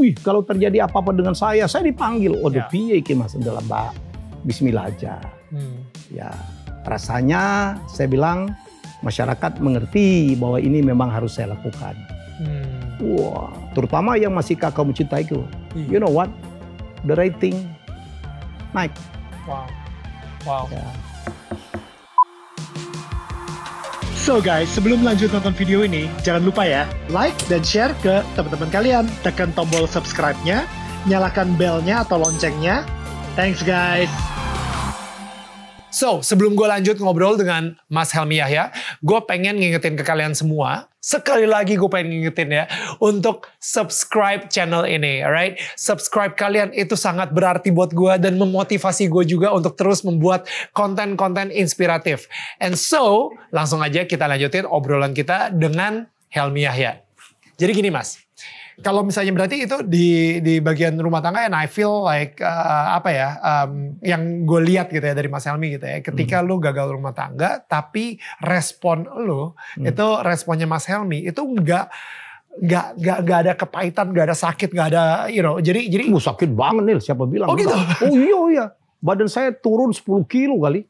wih kalau terjadi apa-apa dengan saya, saya dipanggil. Oh, ya. piye iki Mas dalam Mbak. Bismillah aja. Hmm. Ya, rasanya saya bilang masyarakat mengerti bahwa ini memang harus saya lakukan. Hmm. Wah, terutama yang masih kakak mencintai itu. Hmm. Iya. You know what? The rating naik. Wow. Wow. Ya. So guys, sebelum lanjut nonton video ini, jangan lupa ya, like dan share ke teman-teman kalian. Tekan tombol subscribe-nya, nyalakan belnya atau loncengnya. Thanks guys! So, sebelum gue lanjut ngobrol dengan Mas Helmi Yahya, gue pengen ngingetin ke kalian semua, Sekali lagi gue pengen ngingetin ya untuk subscribe channel ini, alright? Subscribe kalian itu sangat berarti buat gue dan memotivasi gue juga untuk terus membuat konten-konten inspiratif. And so, langsung aja kita lanjutin obrolan kita dengan Helmi Yahya. Jadi gini mas, kalau misalnya berarti itu di di bagian rumah tangga and I feel like uh, apa ya um, yang gue lihat gitu ya dari Mas Helmi gitu ya ketika hmm. lu gagal rumah tangga tapi respon lu hmm. itu responnya Mas Helmi itu enggak nggak nggak nggak ada kepahitan nggak ada sakit nggak ada you know jadi jadi oh, sakit banget nih siapa bilang oh gitu oh iya oh, iya badan saya turun 10 kilo kali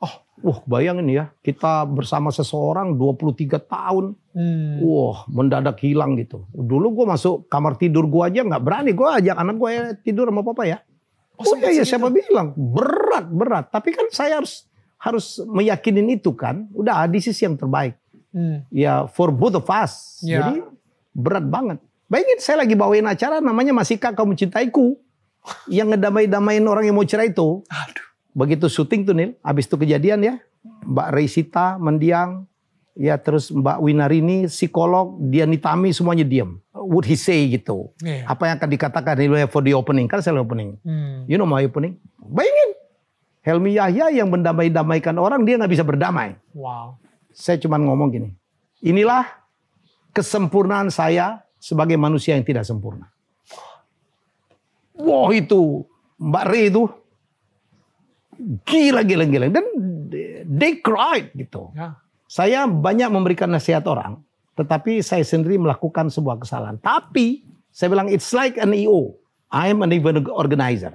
Oh, wah bayangin ya, kita bersama seseorang 23 tahun. Hmm. Wah, mendadak hilang gitu. Dulu gue masuk kamar tidur gue aja nggak berani. Gue ajak anak gue ya, tidur sama papa ya. Oh, oh iya, iya siapa bilang? Berat, berat. Tapi kan saya harus harus meyakinin itu kan. Udah this is yang terbaik. Hmm. Ya for both of us. Ya. Jadi berat banget. Bayangin saya lagi bawain acara namanya Masih Kamu Mencintaiku. Yang ngedamai-damain orang yang mau cerai itu. Aduh begitu syuting tuh Nil, habis itu kejadian ya, Mbak Reisita mendiang, ya terus Mbak Winarini psikolog, dia nitami semuanya diam. Would he say gitu? Yeah. Apa yang akan dikatakan Nil for the opening? Kan saya opening. Hmm. You know my opening. Bayangin, Helmi Yahya yang mendamai-damaikan orang dia nggak bisa berdamai. Wow. Saya cuma ngomong gini, inilah kesempurnaan saya sebagai manusia yang tidak sempurna. Wow itu Mbak Re itu gila gila gila dan they cried gitu. Ya. Saya banyak memberikan nasihat orang, tetapi saya sendiri melakukan sebuah kesalahan. Tapi saya bilang it's like an EO. I am an event organizer.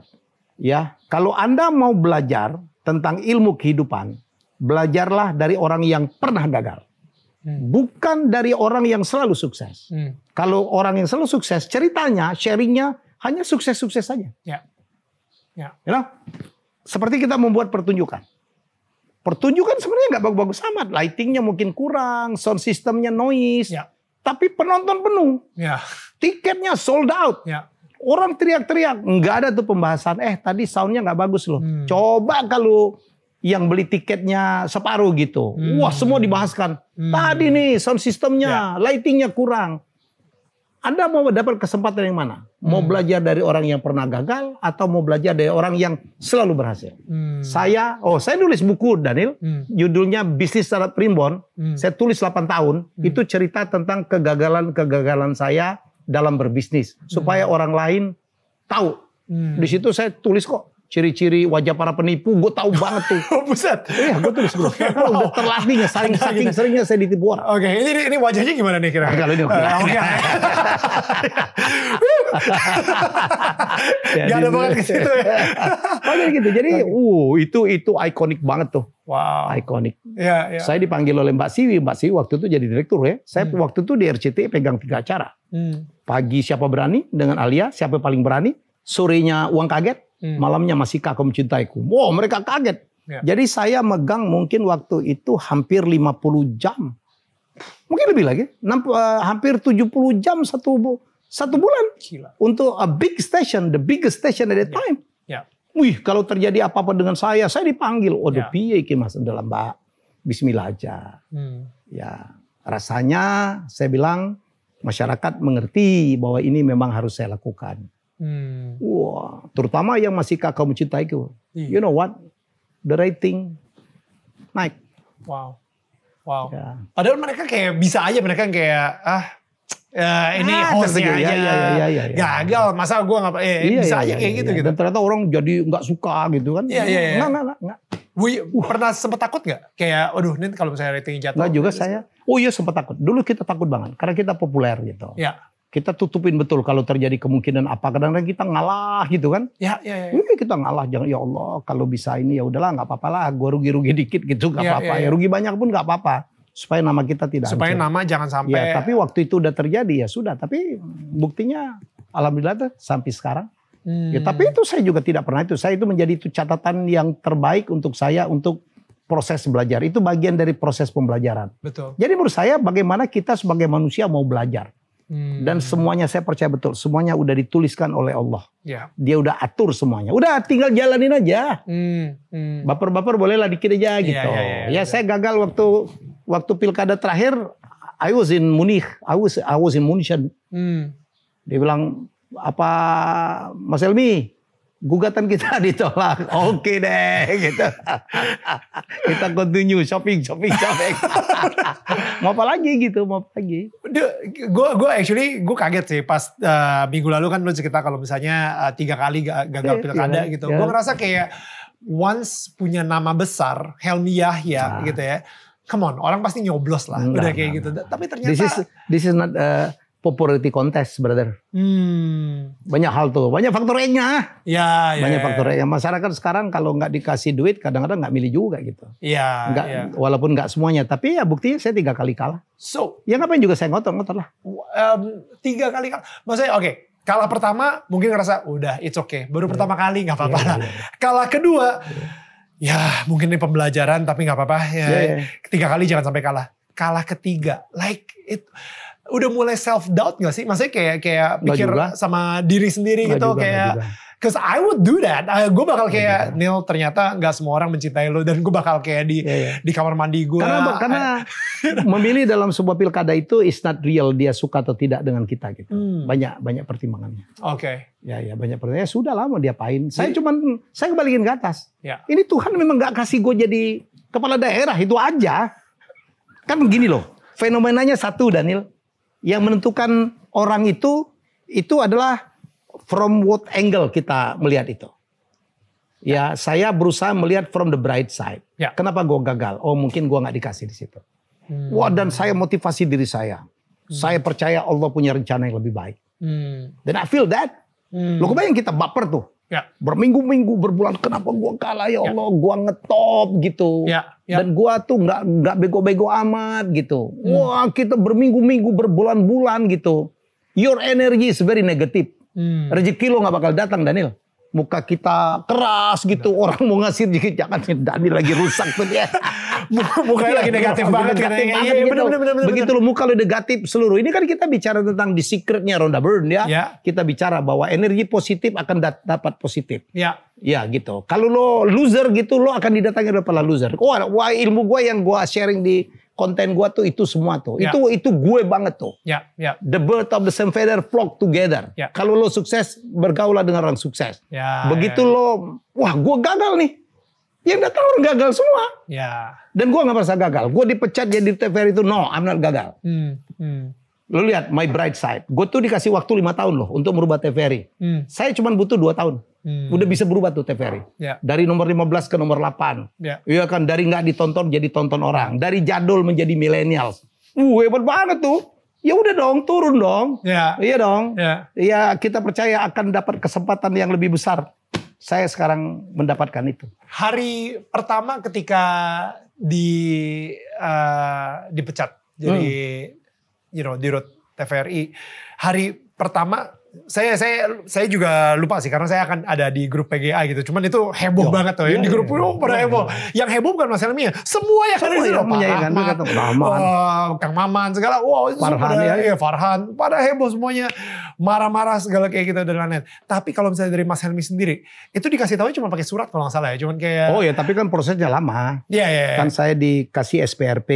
Ya, kalau Anda mau belajar tentang ilmu kehidupan, belajarlah dari orang yang pernah gagal. Hmm. Bukan dari orang yang selalu sukses. Hmm. Kalau orang yang selalu sukses, ceritanya, sharingnya hanya sukses-sukses saja. Ya. Ya. You ya. know? Seperti kita membuat pertunjukan. Pertunjukan sebenarnya nggak bagus-bagus amat. Lightingnya mungkin kurang, sound systemnya noise. Ya. Tapi penonton penuh. Ya. Tiketnya sold out. Ya. Orang teriak-teriak. Nggak ada tuh pembahasan. Eh tadi soundnya nggak bagus loh. Hmm. Coba kalau yang beli tiketnya separuh gitu. Hmm. Wah semua dibahaskan. Hmm. Tadi nih sound systemnya, ya. lightingnya kurang. Anda mau dapat kesempatan yang mana? Mau hmm. belajar dari orang yang pernah gagal atau mau belajar dari orang yang selalu berhasil? Hmm. Saya, oh saya nulis buku Daniel, hmm. judulnya Bisnis Startup Primbon. Hmm. Saya tulis 8 tahun, hmm. itu cerita tentang kegagalan-kegagalan saya dalam berbisnis hmm. supaya orang lain tahu. Hmm. Di situ saya tulis kok ciri-ciri wajah para penipu, gue tahu banget tuh. Oh, buset. Iya, gue tulis bro. Karena wow. udah terlatihnya, saling saking, seringnya saya ditipu orang. Oke, okay. ini, ini wajahnya gimana nih kira-kira? Kalau ini oke. Eh, okay. Gak ada banget ke situ ya. oh, jadi gitu. Jadi, uh, itu itu ikonik banget tuh. Wow. Ikonik. Ya, Yeah. Saya dipanggil oleh Mbak Siwi. Mbak Siwi waktu itu jadi direktur ya. Saya hmm. waktu itu di RCTI pegang tiga acara. Hmm. Pagi siapa berani dengan Alia, siapa paling berani. Sorenya uang kaget, Hmm. Malamnya masih kau mencintaiku? Wow, mereka kaget. Ya. Jadi saya megang mungkin waktu itu hampir 50 jam. Mungkin lebih lagi, eh, hampir 70 jam satu satu bulan Gila. untuk a big station, the biggest station at that ya. time. Ya. Ya. Wih, kalau terjadi apa-apa dengan saya, saya dipanggil. Oh, ya. piye iki Mas dalam Mbak. Bismillah aja. Hmm. Ya, rasanya saya bilang masyarakat mengerti bahwa ini memang harus saya lakukan. Hmm. Wah, terutama yang masih kakak itu. Hmm. You know what? The rating naik. Wow. Wow. Ya. Padahal mereka kayak bisa aja mereka kayak ah uh, ini ah, hostnya aja ya, ya, ya, ya, ya. gagal. Masa gue nggak eh, ya, bisa ya, aja ya, kayak ya, gitu Ya. gitu. Dan ternyata orang jadi nggak suka gitu kan? Iya iya. iya. Nggak nggak nggak. Wih, uh. pernah sempat takut nggak? Kayak, aduh, ini kalau misalnya ratingnya jatuh. Nggak juga saya. Oh iya sempat takut. Dulu kita takut banget karena kita populer gitu. Iya kita tutupin betul kalau terjadi kemungkinan apa kadang-kadang kita ngalah gitu kan ya ya, ya. Mungkin iya, kita ngalah jangan ya Allah kalau bisa ini ya udahlah nggak apa-apa lah gue rugi-rugi dikit gitu nggak apa ya, apa-apa ya, ya. ya rugi banyak pun nggak apa-apa supaya nama kita tidak supaya hancur. nama jangan sampai ya, tapi waktu itu udah terjadi ya sudah tapi buktinya alhamdulillah tuh, sampai sekarang hmm. ya tapi itu saya juga tidak pernah itu saya itu menjadi itu catatan yang terbaik untuk saya untuk proses belajar. Itu bagian dari proses pembelajaran. Betul. Jadi menurut saya bagaimana kita sebagai manusia mau belajar. Hmm. Dan semuanya saya percaya betul, semuanya udah dituliskan oleh Allah. Ya. Dia udah atur semuanya. Udah tinggal jalanin aja. Hmm. Baper-baper bolehlah dikit aja gitu. Ya, ya, ya, ya, ya saya gagal waktu waktu pilkada terakhir. I was in Munich, I was I was in Munich. Hmm. Dia bilang apa Mas Elmi gugatan kita ditolak. Oke okay deh gitu. kita continue shopping shopping shopping. mau apa lagi gitu, mau apa lagi? Gue gue actually gue kaget sih pas uh, minggu lalu kan lu cerita kalau misalnya uh, tiga kali gagal iya, pilkada yeah, gitu. Yeah. Gue ngerasa kayak once punya nama besar Helmi Yahya nah. gitu ya. Come on, orang pasti nyoblos lah, nah, udah kayak nah, gitu. Nah. Tapi ternyata this is this is not uh, popularity kontes, brother. Hmm. Banyak hal tuh, banyak faktor E-nya. Ya, ya. Banyak ya, faktor ya. E-nya. Masyarakat sekarang kalau nggak dikasih duit kadang-kadang nggak milih juga gitu. Iya. ya. walaupun nggak semuanya, tapi ya buktinya saya tiga kali kalah. So, ya ngapain juga saya ngotot-ngotot lah. Um, tiga kali kalah. Maksudnya oke, okay. kalah pertama mungkin ngerasa udah it's okay. Baru yeah. pertama iya. kali nggak apa-apa yeah, lah. Yeah. Kalah kedua, yeah. ya mungkin ini pembelajaran, tapi nggak apa-apa. Ya, yeah, yeah. Tiga kali jangan sampai kalah. Kalah ketiga, like it udah mulai self doubt gak sih? Maksudnya kayak kayak pikir sama diri sendiri gak gitu juga, kayak Cause I would do that. Uh, ah, gue bakal kayak Neil ternyata nggak semua orang mencintai lo dan gue bakal kayak di yeah, yeah. di kamar mandi gue. Karena, karena memilih dalam sebuah pilkada itu is not real dia suka atau tidak dengan kita gitu. Hmm. Banyak banyak pertimbangannya. Oke. Okay. Ya ya banyak pertimbangannya. Ya sudah lama mau diapain? Saya iya. cuman saya kembaliin ke atas. Yeah. Ini Tuhan memang nggak kasih gue jadi kepala daerah itu aja. Kan begini loh. Fenomenanya satu Daniel yang menentukan orang itu itu adalah from what angle kita melihat itu. Ya, saya berusaha melihat from the bright side. Ya. Kenapa gue gagal? Oh, mungkin gue nggak dikasih di situ. Hmm. Wah, dan saya motivasi diri saya. Hmm. Saya percaya Allah punya rencana yang lebih baik. Hmm. Dan I feel that. Hmm. Lo kebayang kita baper tuh. Ya. Berminggu-minggu, berbulan kenapa gua kalah ya, ya. Allah, ya. gua ngetop gitu. Ya. Ya. Dan gua tuh nggak nggak bego-bego amat gitu. Hmm. Wah, kita berminggu-minggu, berbulan-bulan gitu. Your energy is very negative. Hmm. Rezeki lo nggak bakal datang, Daniel. Muka kita keras gitu, orang mau ngasih rezeki jangan Daniel lagi rusak tuh dia. mukanya iya, lagi iya, negatif banget katanya. Iya, iya gitu. bener, bener, Begitu lo muka lo negatif seluruh. Ini kan kita bicara tentang di secretnya Ronda Burn ya. ya. Kita bicara bahwa energi positif akan dat dapat positif. Ya. Ya gitu. Kalau lo loser gitu lo akan didatangi oleh para loser. Wah, wah ilmu gue yang gue sharing di konten gue tuh itu semua tuh. Ya. Itu itu gue banget tuh. Ya, ya. The birth of the same feather flock together. Ya. Kalau lo sukses bergaulah dengan orang sukses. Ya, Begitu ya. lo wah gue gagal nih yang udah tahu gagal semua. Ya. Dan gue nggak merasa gagal. Gue dipecat jadi TVRI itu no, I'm not gagal. Hmm. Hmm. Lu lihat my bright side. Gue tuh dikasih waktu lima tahun loh untuk merubah TVRI. Hmm. Saya cuma butuh dua tahun. Hmm. Udah bisa berubah tuh TVRI. Ya. Dari nomor 15 ke nomor 8. Ya. Iya ya kan dari nggak ditonton jadi tonton orang. Dari jadul menjadi milenial. Uh, hebat banget tuh. Ya udah dong, turun dong. Ya. Iya dong. Ya. Iya, kita percaya akan dapat kesempatan yang lebih besar saya sekarang mendapatkan itu. Hari pertama ketika di uh, dipecat jadi hmm. you know di TVRI hari pertama saya saya saya juga lupa sih karena saya akan ada di grup PGA gitu. Cuman itu heboh Yo, banget tuh. Iya, yang di iya, grup itu iya, iya. pada heboh. Yang heboh bukan Mas Helmi ya. Semua yang ada di grup. Punya kan, kan Maman. Eh, Kang Maman segala. Wow, Farhan pada, ya, ya. Iya, Farhan. Pada heboh semuanya. Marah-marah segala kayak gitu dan lain-lain. Tapi kalau misalnya dari Mas Helmi sendiri, itu dikasih tahu cuma pakai surat kalau nggak salah ya. Cuman kayak Oh ya, tapi kan prosesnya lama. Iya, yeah, iya. Yeah, yeah. Kan saya dikasih SPRP,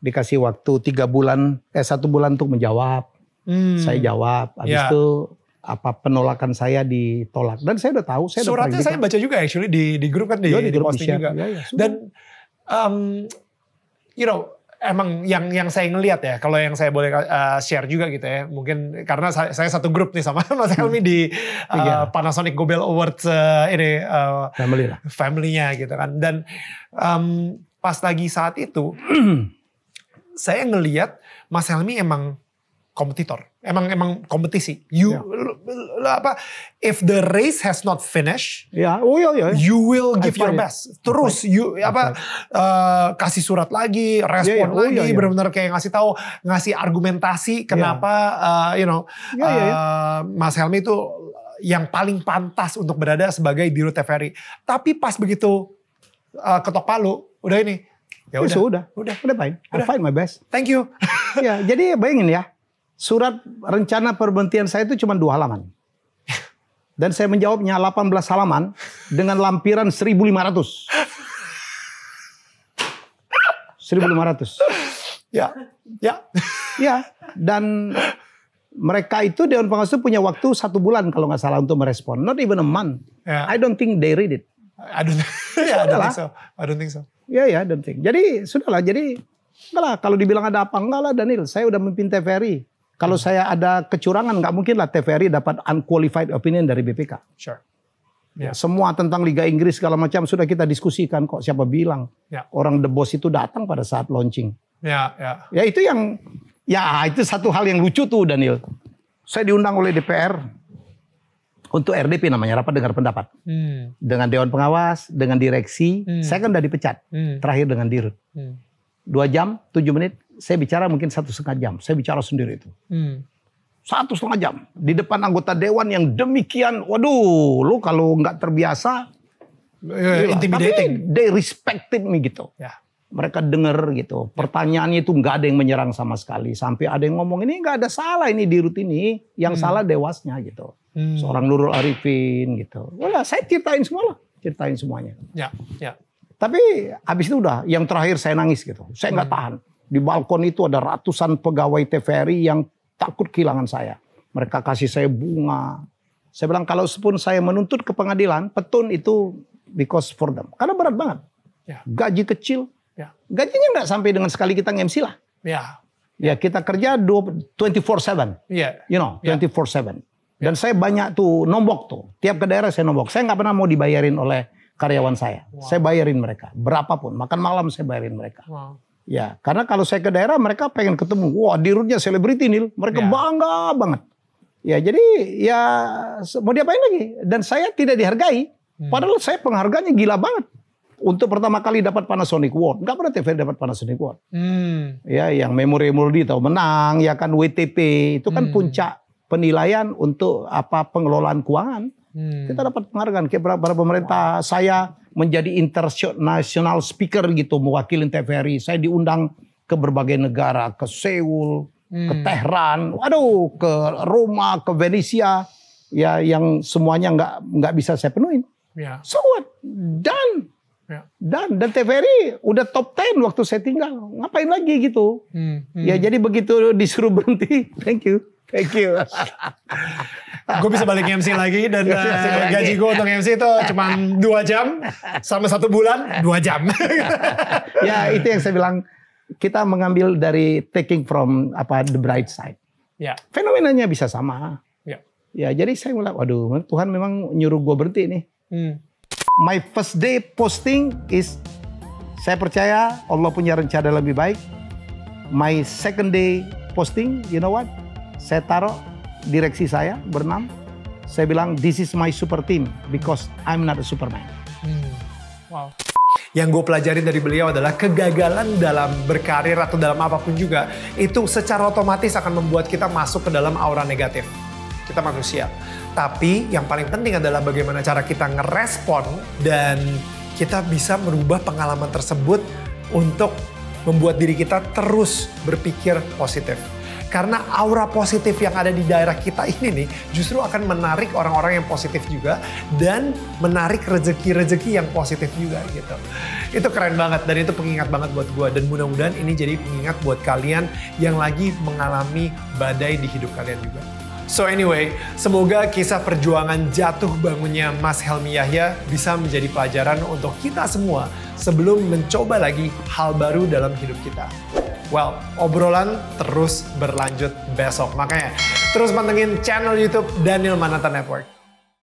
dikasih waktu tiga bulan, eh satu bulan untuk menjawab Hmm. Saya jawab. abis yeah. itu apa penolakan saya ditolak dan saya udah tahu saya suratnya udah saya baca juga actually di di grup kan di, Yo, di, grup di juga ya, ya, dan um, you know emang yang yang saya ngelihat ya kalau yang saya boleh uh, share juga gitu ya mungkin karena saya, saya satu grup nih sama Mas hmm. Helmi di uh, iya. Panasonic Gobel Awards uh, ini uh, family lah familynya gitu kan dan um, pas lagi saat itu saya ngelihat Mas Helmi emang kompetitor. Emang emang kompetisi. You yeah. l, l, apa if the race has not finished, yeah. oh, yeah, yeah. Ya. you will give your ya. best. Terus you apa uh, kasih surat lagi, ya, respon yeah, yeah. Oh, lagi, yeah, yeah. benar-benar kayak ngasih tahu, ngasih argumentasi kenapa yeah. uh, you know yeah, yeah, yeah. Uh, Mas Helmi itu yang paling pantas untuk berada sebagai Diru Teferi. Tapi pas begitu uh, ketok palu, udah ini. Ya udah. Udah, udah, udah fine. Udah. I'm fine my best. Thank you. ya, jadi bayangin ya surat rencana perbentian saya itu cuma dua halaman. Dan saya menjawabnya 18 halaman dengan lampiran 1500. 1500. Ya, ya, ya. Dan mereka itu Dewan Pengawas itu punya waktu satu bulan kalau nggak salah untuk merespon. Not even a month. Yeah. I don't think they read it. I don't, yeah, I don't think so. I don't think so. Ya, yeah, ya, yeah, don't think. Jadi sudahlah. Jadi enggak lah. Kalau dibilang ada apa enggak lah Daniel. Saya udah memimpin TVRI. Kalau hmm. saya ada kecurangan, nggak mungkin lah TVRI dapat unqualified opinion dari BPK. Sure. Ya, yeah. Semua tentang Liga Inggris segala macam sudah kita diskusikan kok. Siapa bilang yeah. orang The Boss itu datang pada saat launching? Ya, yeah, ya. Yeah. Ya itu yang, ya itu satu hal yang lucu tuh Daniel. Saya diundang oleh DPR untuk RDP namanya rapat dengar pendapat hmm. dengan dewan pengawas dengan direksi hmm. saya kan udah dipecat hmm. terakhir dengan dirut hmm. dua jam tujuh menit saya bicara mungkin satu setengah jam. Saya bicara sendiri itu. Hmm. Satu setengah jam. Di depan anggota dewan yang demikian. Waduh, lu kalau nggak terbiasa. yeah, intimidating. Tapi they respected me gitu. Yeah. Mereka denger gitu. Ya. Pertanyaannya itu nggak ada yang menyerang sama sekali. Sampai ada yang ngomong ini nggak ada salah ini di rut ini. Yang hmm. salah dewasnya gitu. Hmm. Seorang Nurul Arifin gitu. Wala, saya ceritain semua lah. Ceritain semuanya. Ya, ya. Tapi habis itu udah yang terakhir saya nangis gitu. Saya nggak hmm. tahan. Di balkon itu ada ratusan pegawai TVRI yang takut kehilangan saya. Mereka kasih saya bunga. Saya bilang kalau sepun saya menuntut ke pengadilan, petun itu because for them. Karena berat banget. Ya. Gaji kecil. Ya. Gajinya nggak sampai dengan sekali kita nge-MC lah. Ya. ya. Ya kita kerja 24/7. Yeah. Iya. You know, 24/7. Ya. Yeah. Dan saya banyak tuh nombok tuh. Tiap ke daerah saya nombok. Saya nggak pernah mau dibayarin oleh karyawan saya. Wow. Saya bayarin mereka berapapun. Makan malam saya bayarin mereka. Wow. Ya, karena kalau saya ke daerah mereka pengen ketemu. Wah, di dirutnya selebriti Nil. Mereka ya. bangga banget. Ya, jadi ya mau diapain lagi? Dan saya tidak dihargai. Hmm. Padahal saya penghargaannya gila banget. Untuk pertama kali dapat Panasonic Award. Enggak pernah TV dapat Panasonic Award. Hmm. Ya, yang Memori memori tahu menang, ya kan WTP itu kan hmm. puncak penilaian untuk apa pengelolaan keuangan. Hmm. Kita dapat penghargaan kayak para pemerintah wow. saya menjadi international speaker gitu mewakili TVRI. Saya diundang ke berbagai negara, ke Seoul, hmm. ke Tehran, waduh, ke Roma, ke Venesia, ya yang semuanya nggak nggak bisa saya penuhin. Yeah. So what? Done. Ya. Dan dan TVRI udah top ten waktu saya tinggal. Ngapain lagi gitu? Hmm, hmm. Ya jadi begitu disuruh berhenti. Thank you. Thank you. gue bisa balik MC lagi dan uh, gaji gue untuk MC itu cuma dua jam sama satu bulan dua jam. ya itu yang saya bilang kita mengambil dari taking from apa the bright side. Ya. Fenomenanya bisa sama. Ya. Ya jadi saya mulai, waduh Tuhan memang nyuruh gue berhenti nih. Hmm. My first day posting is saya percaya Allah punya rencana lebih baik. My second day posting, you know what? Saya taruh direksi saya bernam, saya bilang this is my super team because I'm not a superman. Hmm. Wow. Yang gue pelajarin dari beliau adalah kegagalan dalam berkarir atau dalam apapun juga itu secara otomatis akan membuat kita masuk ke dalam aura negatif. Kita manusia. Tapi yang paling penting adalah bagaimana cara kita ngerespon dan kita bisa merubah pengalaman tersebut untuk membuat diri kita terus berpikir positif. Karena aura positif yang ada di daerah kita ini nih justru akan menarik orang-orang yang positif juga dan menarik rezeki-rezeki yang positif juga gitu. Itu keren banget dan itu pengingat banget buat gue dan mudah-mudahan ini jadi pengingat buat kalian yang lagi mengalami badai di hidup kalian juga. So anyway, semoga kisah perjuangan jatuh bangunnya Mas Helmi Yahya bisa menjadi pelajaran untuk kita semua sebelum mencoba lagi hal baru dalam hidup kita. Well, obrolan terus berlanjut besok. Makanya terus pantengin channel YouTube Daniel Manata Network.